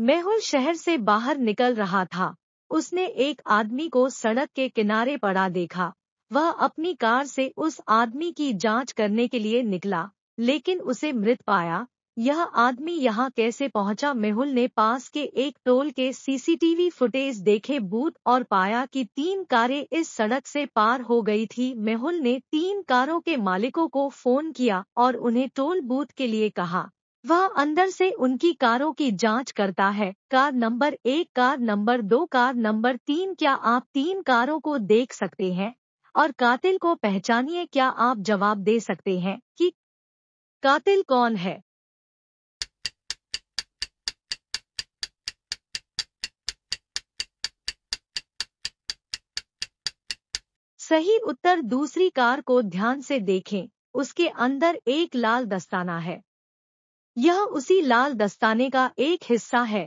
मेहुल शहर से बाहर निकल रहा था उसने एक आदमी को सड़क के किनारे पड़ा देखा वह अपनी कार से उस आदमी की जांच करने के लिए निकला लेकिन उसे मृत पाया यह आदमी यहाँ कैसे पहुंचा मेहुल ने पास के एक टोल के सीसीटीवी फुटेज देखे बूथ और पाया कि तीन कारें इस सड़क से पार हो गई थी मेहुल ने तीन कारों के मालिकों को फोन किया और उन्हें टोल बूथ के लिए कहा वह अंदर से उनकी कारों की जांच करता है कार नंबर एक कार नंबर दो कार नंबर तीन क्या आप तीन कारों को देख सकते हैं और कातिल को पहचानिए क्या आप जवाब दे सकते हैं कि कातिल कौन है सही उत्तर दूसरी कार को ध्यान से देखें उसके अंदर एक लाल दस्ताना है यह उसी लाल दस्ताने का एक हिस्सा है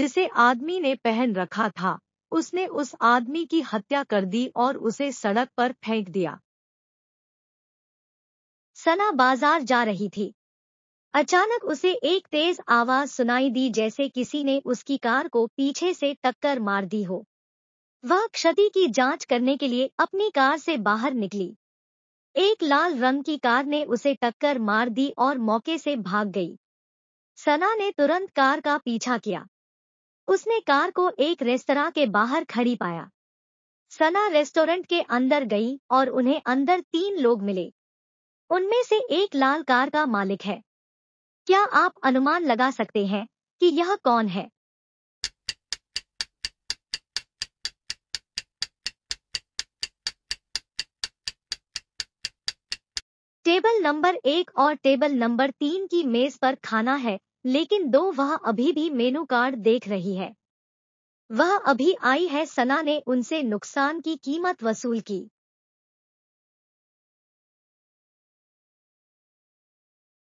जिसे आदमी ने पहन रखा था उसने उस आदमी की हत्या कर दी और उसे सड़क पर फेंक दिया सना बाजार जा रही थी अचानक उसे एक तेज आवाज सुनाई दी जैसे किसी ने उसकी कार को पीछे से टक्कर मार दी हो वह क्षति की जांच करने के लिए अपनी कार से बाहर निकली एक लाल रंग की कार ने उसे टक्कर मार दी और मौके से भाग गई सना ने तुरंत कार का पीछा किया उसने कार को एक रेस्तरा के बाहर खड़ी पाया सना रेस्टोरेंट के अंदर गई और उन्हें अंदर तीन लोग मिले उनमें से एक लाल कार का मालिक है क्या आप अनुमान लगा सकते हैं कि यह कौन है टेबल नंबर एक और टेबल नंबर तीन की मेज पर खाना है लेकिन दो वह अभी भी मेनू कार्ड देख रही है वह अभी आई है सना ने उनसे नुकसान की कीमत वसूल की